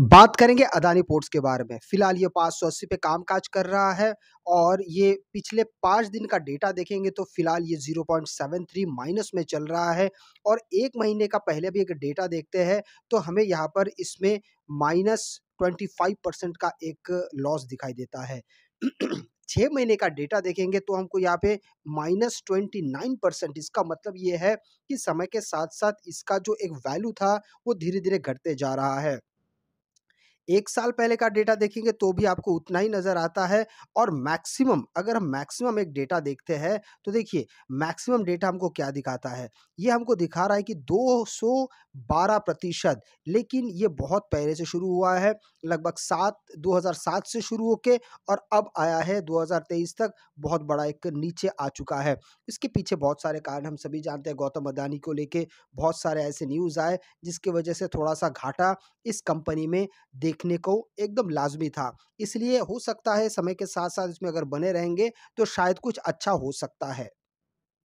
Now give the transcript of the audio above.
बात करेंगे अदानी पोर्ट्स के बारे में फिलहाल ये पाँच सौ अस्सी पे काज कर रहा है और ये पिछले पाँच दिन का डेटा देखेंगे तो फिलहाल ये zero point seven three minus में चल रहा है और एक महीने का पहले भी एक डेटा देखते हैं तो हमें यहाँ पर इसमें माइनस ट्वेंटी फाइव परसेंट का एक लॉस दिखाई देता है छः महीने का डेटा देखेंगे तो हमको यहाँ पे माइनस ट्वेंटी नाइन परसेंट इसका मतलब ये है कि समय के साथ साथ इसका जो एक वैल्यू था वो धीरे धीरे घटते जा रहा है एक साल पहले का डेटा देखेंगे तो भी आपको उतना ही नज़र आता है और मैक्सिमम अगर हम मैक्सिमम एक डेटा देखते हैं तो देखिए मैक्सिमम डेटा हमको क्या दिखाता है ये हमको दिखा रहा है कि 212 प्रतिशत लेकिन ये बहुत पहले से शुरू हुआ है लगभग सात दो से शुरू होके और अब आया है दो तक बहुत बड़ा एक नीचे आ चुका है इसके पीछे बहुत सारे कारण हम सभी जानते हैं गौतम अदानी को लेके बहुत सारे ऐसे न्यूज़ आए जिसके वजह से थोड़ा सा घाटा इस कंपनी में देख लिखने को एकदम लाजमी था इसलिए हो सकता है समय के साथ साथ इसमें अगर बने रहेंगे तो शायद कुछ अच्छा हो सकता है